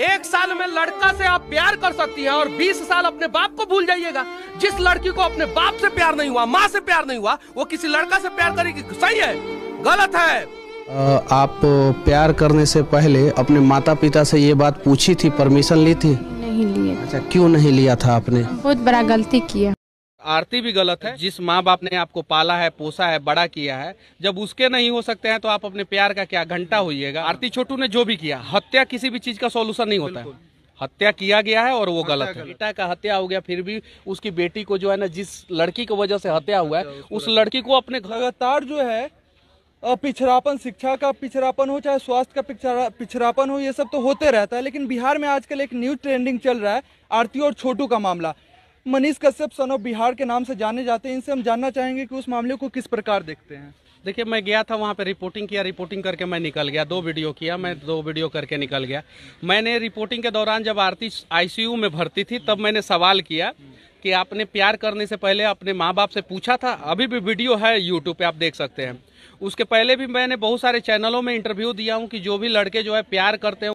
एक साल में लड़का से आप प्यार कर सकती हैं और 20 साल अपने बाप को भूल जाइएगा जिस लड़की को अपने बाप से प्यार नहीं हुआ माँ से प्यार नहीं हुआ वो किसी लड़का से प्यार करेगी सही है गलत है आप प्यार करने से पहले अपने माता पिता से ये बात पूछी थी परमिशन ली थी नहीं लिया अच्छा क्यों नहीं लिया था आपने बहुत बड़ा गलती किया आरती भी गलत है जिस माँ बाप ने आपको पाला है पोसा है बड़ा किया है जब उसके नहीं हो सकते हैं तो आप अपने प्यार का क्या घंटा होइएगा आरती छोटू ने जो भी किया हत्या किसी भी चीज का सोल्यूशन नहीं होता है हत्या किया गया है और वो गलत है बेटा का हत्या हो गया फिर भी उसकी बेटी को जो है ना जिस लड़की की वजह से हत्या हुआ है उस लड़की को अपने लगातार जो है पिछड़ापन शिक्षा का पिछड़ापन हो चाहे स्वास्थ्य का पिछड़ापन हो ये सब तो होते रहता है लेकिन बिहार में आजकल एक न्यूज ट्रेंडिंग चल रहा है आरती और छोटू का मामला मनीष कश्यप सन ऑफ बिहार के नाम से जाने जाते हैं इनसे हम जानना चाहेंगे कि उस मामले को किस प्रकार देखते हैं देखिए मैं गया था वहाँ पे रिपोर्टिंग किया रिपोर्टिंग करके मैं निकल गया दो वीडियो किया मैं दो वीडियो करके निकल गया मैंने रिपोर्टिंग के दौरान जब आरती आईसीयू में भर्ती थी तब मैंने सवाल किया कि आपने प्यार करने से पहले अपने माँ बाप से पूछा था अभी भी वीडियो है यूट्यूब पे आप देख सकते हैं उसके पहले भी मैंने बहुत सारे चैनलों में इंटरव्यू दिया हूँ कि जो भी लड़के जो है प्यार करते हैं